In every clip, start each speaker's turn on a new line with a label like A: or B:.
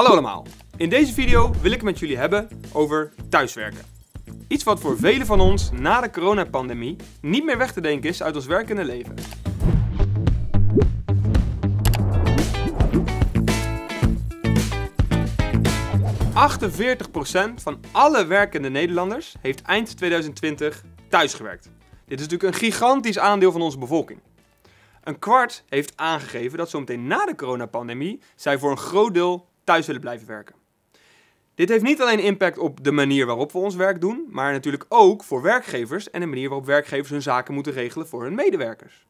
A: Hallo allemaal. In deze video wil ik het met jullie hebben over thuiswerken. Iets wat voor velen van ons na de coronapandemie niet meer weg te denken is uit ons werkende leven. ...48% van alle werkende Nederlanders heeft eind 2020 thuisgewerkt. Dit is natuurlijk een gigantisch aandeel van onze bevolking. Een kwart heeft aangegeven dat zometeen na de coronapandemie zij voor een groot deel thuis willen blijven werken. Dit heeft niet alleen impact op de manier waarop we ons werk doen, maar natuurlijk ook voor werkgevers en de manier waarop werkgevers hun zaken moeten regelen voor hun medewerkers.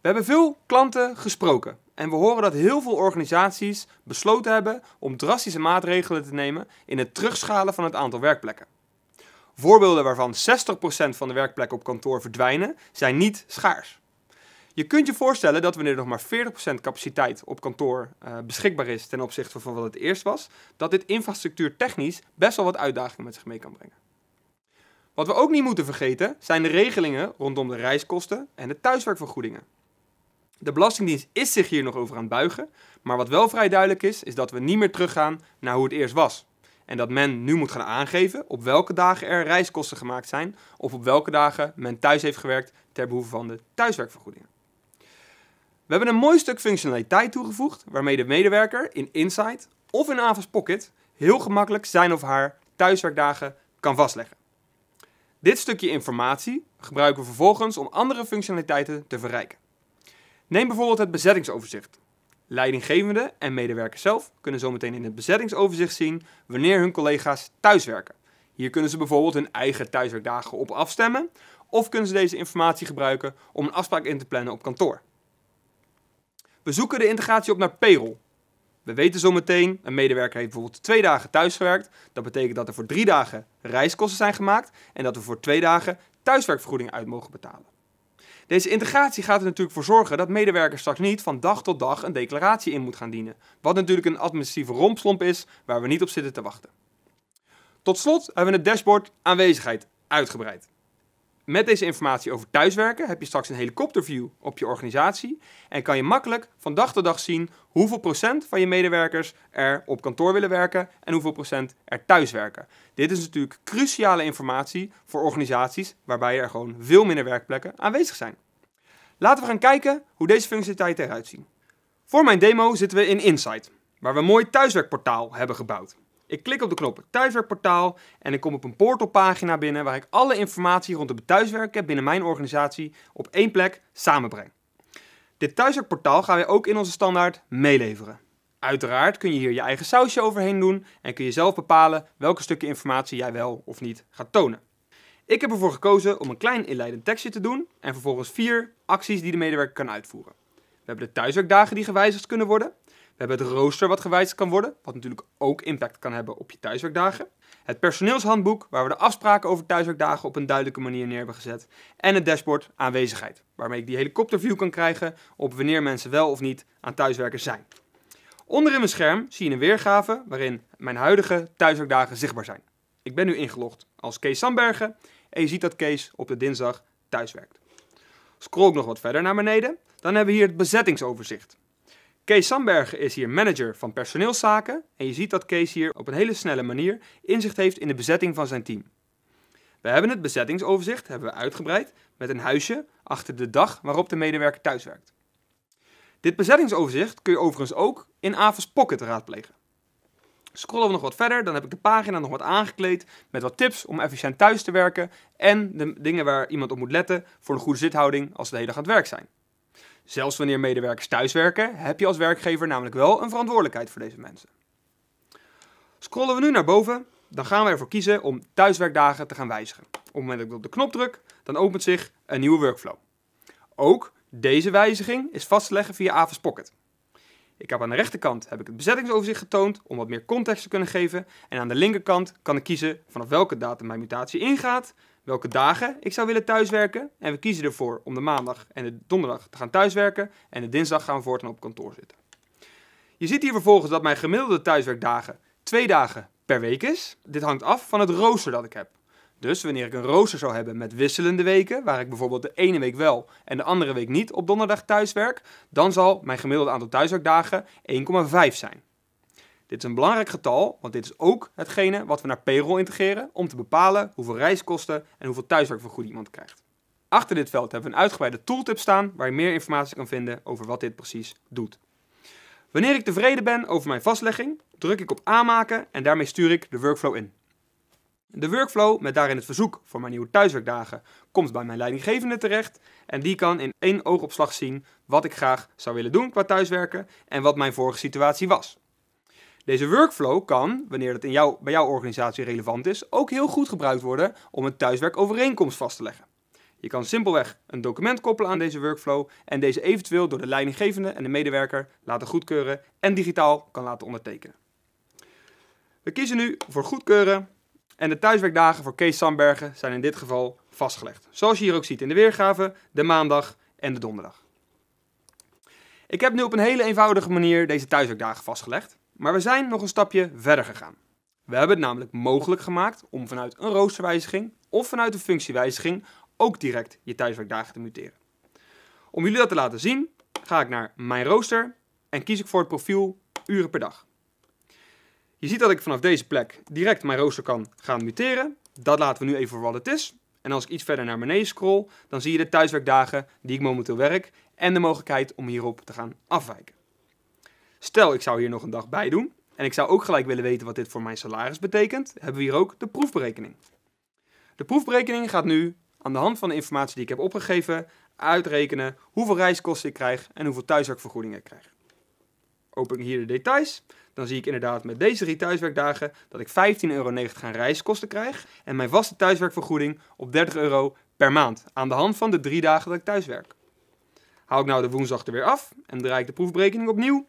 A: We hebben veel klanten gesproken en we horen dat heel veel organisaties besloten hebben om drastische maatregelen te nemen in het terugschalen van het aantal werkplekken. Voorbeelden waarvan 60% van de werkplekken op kantoor verdwijnen zijn niet schaars. Je kunt je voorstellen dat wanneer er nog maar 40% capaciteit op kantoor eh, beschikbaar is ten opzichte van wat het eerst was, dat dit infrastructuurtechnisch best wel wat uitdagingen met zich mee kan brengen. Wat we ook niet moeten vergeten zijn de regelingen rondom de reiskosten en de thuiswerkvergoedingen. De Belastingdienst is zich hier nog over aan het buigen, maar wat wel vrij duidelijk is, is dat we niet meer teruggaan naar hoe het eerst was. En dat men nu moet gaan aangeven op welke dagen er reiskosten gemaakt zijn of op welke dagen men thuis heeft gewerkt ter behoeve van de thuiswerkvergoedingen. We hebben een mooi stuk functionaliteit toegevoegd waarmee de medewerker in Insight of in Avas Pocket heel gemakkelijk zijn of haar thuiswerkdagen kan vastleggen. Dit stukje informatie gebruiken we vervolgens om andere functionaliteiten te verrijken. Neem bijvoorbeeld het bezettingsoverzicht. Leidinggevende en medewerkers zelf kunnen zometeen in het bezettingsoverzicht zien wanneer hun collega's thuiswerken. Hier kunnen ze bijvoorbeeld hun eigen thuiswerkdagen op afstemmen of kunnen ze deze informatie gebruiken om een afspraak in te plannen op kantoor. We zoeken de integratie op naar payroll. We weten zometeen, een medewerker heeft bijvoorbeeld twee dagen thuisgewerkt. Dat betekent dat er voor drie dagen reiskosten zijn gemaakt en dat we voor twee dagen thuiswerkvergoeding uit mogen betalen. Deze integratie gaat er natuurlijk voor zorgen dat medewerkers straks niet van dag tot dag een declaratie in moet gaan dienen. Wat natuurlijk een administratieve rompslomp is waar we niet op zitten te wachten. Tot slot hebben we het dashboard aanwezigheid uitgebreid. Met deze informatie over thuiswerken heb je straks een helikopterview op je organisatie en kan je makkelijk van dag tot dag zien hoeveel procent van je medewerkers er op kantoor willen werken en hoeveel procent er thuis werken. Dit is natuurlijk cruciale informatie voor organisaties waarbij er gewoon veel minder werkplekken aanwezig zijn. Laten we gaan kijken hoe deze functionaliteiten eruit zien. Voor mijn demo zitten we in Insight, waar we een mooi thuiswerkportaal hebben gebouwd. Ik klik op de knop Thuiswerkportaal en ik kom op een portalpagina binnen waar ik alle informatie rond het thuiswerken binnen mijn organisatie op één plek samenbreng. Dit thuiswerkportaal gaan wij ook in onze standaard meeleveren. Uiteraard kun je hier je eigen sausje overheen doen en kun je zelf bepalen welke stukken informatie jij wel of niet gaat tonen. Ik heb ervoor gekozen om een klein inleidend tekstje te doen en vervolgens vier acties die de medewerker kan uitvoeren. We hebben de thuiswerkdagen die gewijzigd kunnen worden we hebben het rooster wat gewijzigd kan worden, wat natuurlijk ook impact kan hebben op je thuiswerkdagen. Het personeelshandboek, waar we de afspraken over thuiswerkdagen op een duidelijke manier neer hebben gezet. En het dashboard aanwezigheid, waarmee ik die helikopterview kan krijgen op wanneer mensen wel of niet aan thuiswerken zijn. Onder in mijn scherm zie je een weergave waarin mijn huidige thuiswerkdagen zichtbaar zijn. Ik ben nu ingelogd als Kees Sandbergen en je ziet dat Kees op de dinsdag thuiswerkt. Scroll ik nog wat verder naar beneden, dan hebben we hier het bezettingsoverzicht. Kees Sambergen is hier manager van personeelszaken en je ziet dat Kees hier op een hele snelle manier inzicht heeft in de bezetting van zijn team. We hebben het bezettingsoverzicht hebben we uitgebreid met een huisje achter de dag waarop de medewerker thuiswerkt. Dit bezettingsoverzicht kun je overigens ook in Avos Pocket raadplegen. Scrollen we nog wat verder, dan heb ik de pagina nog wat aangekleed met wat tips om efficiënt thuis te werken en de dingen waar iemand op moet letten voor een goede zithouding als ze de hele dag aan het werk zijn. Zelfs wanneer medewerkers thuiswerken, heb je als werkgever namelijk wel een verantwoordelijkheid voor deze mensen. Scrollen we nu naar boven, dan gaan we ervoor kiezen om thuiswerkdagen te gaan wijzigen. Op het moment dat ik op de knop druk, dan opent zich een nieuwe workflow. Ook deze wijziging is vast te leggen via Avis Pocket. Ik heb aan de rechterkant heb ik het bezettingsoverzicht getoond om wat meer context te kunnen geven en aan de linkerkant kan ik kiezen vanaf welke datum mijn mutatie ingaat, welke dagen ik zou willen thuiswerken. En we kiezen ervoor om de maandag en de donderdag te gaan thuiswerken. En de dinsdag gaan we voortaan op kantoor zitten. Je ziet hier vervolgens dat mijn gemiddelde thuiswerkdagen twee dagen per week is. Dit hangt af van het rooster dat ik heb. Dus wanneer ik een rooster zou hebben met wisselende weken, waar ik bijvoorbeeld de ene week wel en de andere week niet op donderdag thuiswerk, dan zal mijn gemiddelde aantal thuiswerkdagen 1,5 zijn. Dit is een belangrijk getal, want dit is ook hetgene wat we naar payroll integreren om te bepalen hoeveel reiskosten en hoeveel thuiswerkvergoeding iemand krijgt. Achter dit veld hebben we een uitgebreide tooltip staan waar je meer informatie kan vinden over wat dit precies doet. Wanneer ik tevreden ben over mijn vastlegging, druk ik op aanmaken en daarmee stuur ik de workflow in. De workflow met daarin het verzoek voor mijn nieuwe thuiswerkdagen komt bij mijn leidinggevende terecht en die kan in één oogopslag zien wat ik graag zou willen doen qua thuiswerken en wat mijn vorige situatie was. Deze workflow kan, wanneer dat in jou, bij jouw organisatie relevant is, ook heel goed gebruikt worden om een thuiswerkovereenkomst vast te leggen. Je kan simpelweg een document koppelen aan deze workflow en deze eventueel door de leidinggevende en de medewerker laten goedkeuren en digitaal kan laten ondertekenen. We kiezen nu voor goedkeuren en de thuiswerkdagen voor Kees Sandbergen zijn in dit geval vastgelegd. Zoals je hier ook ziet in de weergave, de maandag en de donderdag. Ik heb nu op een hele eenvoudige manier deze thuiswerkdagen vastgelegd. Maar we zijn nog een stapje verder gegaan. We hebben het namelijk mogelijk gemaakt om vanuit een roosterwijziging of vanuit een functiewijziging ook direct je thuiswerkdagen te muteren. Om jullie dat te laten zien, ga ik naar mijn rooster en kies ik voor het profiel uren per dag. Je ziet dat ik vanaf deze plek direct mijn rooster kan gaan muteren. Dat laten we nu even voor wat het is. En als ik iets verder naar beneden scroll, dan zie je de thuiswerkdagen die ik momenteel werk en de mogelijkheid om hierop te gaan afwijken. Stel, ik zou hier nog een dag bij doen. En ik zou ook gelijk willen weten wat dit voor mijn salaris betekent. Hebben we hier ook de proefberekening. De proefberekening gaat nu, aan de hand van de informatie die ik heb opgegeven, uitrekenen hoeveel reiskosten ik krijg en hoeveel thuiswerkvergoedingen ik krijg. Open ik hier de details, dan zie ik inderdaad met deze drie thuiswerkdagen dat ik 15,90 euro aan reiskosten krijg en mijn vaste thuiswerkvergoeding op 30 euro per maand aan de hand van de drie dagen dat ik thuiswerk. Haal ik nou de woensdag er weer af en draai ik de proefberekening opnieuw,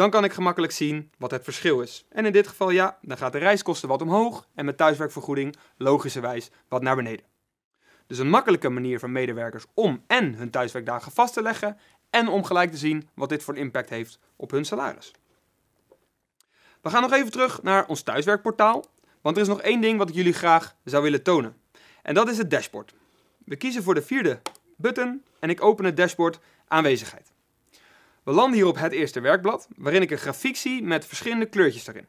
A: dan kan ik gemakkelijk zien wat het verschil is. En in dit geval ja, dan gaat de reiskosten wat omhoog en mijn thuiswerkvergoeding logischerwijs wat naar beneden. Dus een makkelijke manier voor medewerkers om en hun thuiswerkdagen vast te leggen en om gelijk te zien wat dit voor een impact heeft op hun salaris. We gaan nog even terug naar ons thuiswerkportaal, want er is nog één ding wat ik jullie graag zou willen tonen. En dat is het dashboard. We kiezen voor de vierde button en ik open het dashboard aanwezigheid. We landen hier op het eerste werkblad, waarin ik een grafiek zie met verschillende kleurtjes erin.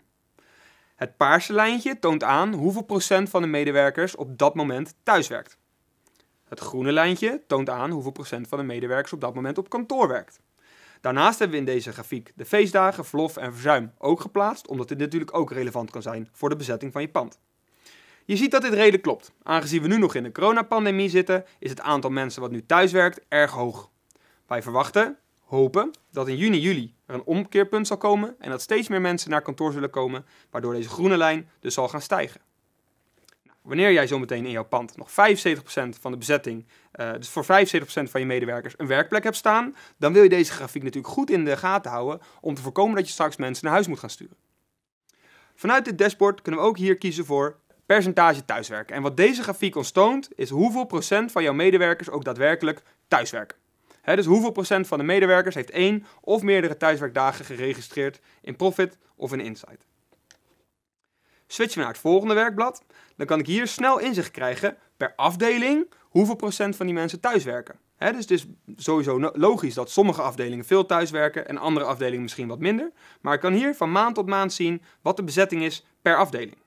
A: Het paarse lijntje toont aan hoeveel procent van de medewerkers op dat moment thuis werkt. Het groene lijntje toont aan hoeveel procent van de medewerkers op dat moment op kantoor werkt. Daarnaast hebben we in deze grafiek de feestdagen, verlof en verzuim ook geplaatst, omdat dit natuurlijk ook relevant kan zijn voor de bezetting van je pand. Je ziet dat dit redelijk klopt. Aangezien we nu nog in de coronapandemie zitten, is het aantal mensen wat nu thuis werkt erg hoog. Wij verwachten hopen dat in juni, juli er een omkeerpunt zal komen en dat steeds meer mensen naar kantoor zullen komen, waardoor deze groene lijn dus zal gaan stijgen. Nou, wanneer jij zometeen in jouw pand nog 75% van de bezetting, eh, dus voor 75% van je medewerkers, een werkplek hebt staan, dan wil je deze grafiek natuurlijk goed in de gaten houden om te voorkomen dat je straks mensen naar huis moet gaan sturen. Vanuit dit dashboard kunnen we ook hier kiezen voor percentage thuiswerken. En wat deze grafiek ons toont, is hoeveel procent van jouw medewerkers ook daadwerkelijk thuiswerken dus hoeveel procent van de medewerkers heeft één of meerdere thuiswerkdagen geregistreerd in Profit of in Insight? Switchen we naar het volgende werkblad, dan kan ik hier snel inzicht krijgen per afdeling hoeveel procent van die mensen thuiswerken. He, dus het is sowieso logisch dat sommige afdelingen veel thuiswerken en andere afdelingen misschien wat minder. Maar ik kan hier van maand tot maand zien wat de bezetting is per afdeling.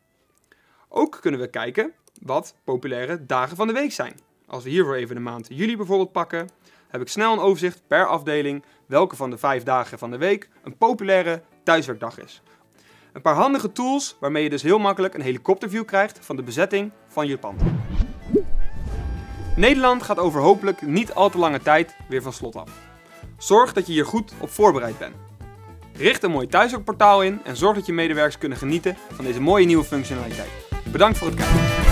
A: Ook kunnen we kijken wat populaire dagen van de week zijn. Als we hiervoor even de maand juli bijvoorbeeld pakken, heb ik snel een overzicht per afdeling welke van de vijf dagen van de week een populaire thuiswerkdag is. Een paar handige tools waarmee je dus heel makkelijk een helikopterview krijgt van de bezetting van je pand. Nederland gaat over hopelijk niet al te lange tijd weer van slot af. Zorg dat je hier goed op voorbereid bent. Richt een mooi thuiswerkportaal in en zorg dat je medewerkers kunnen genieten van deze mooie nieuwe functionaliteit. Bedankt voor het kijken.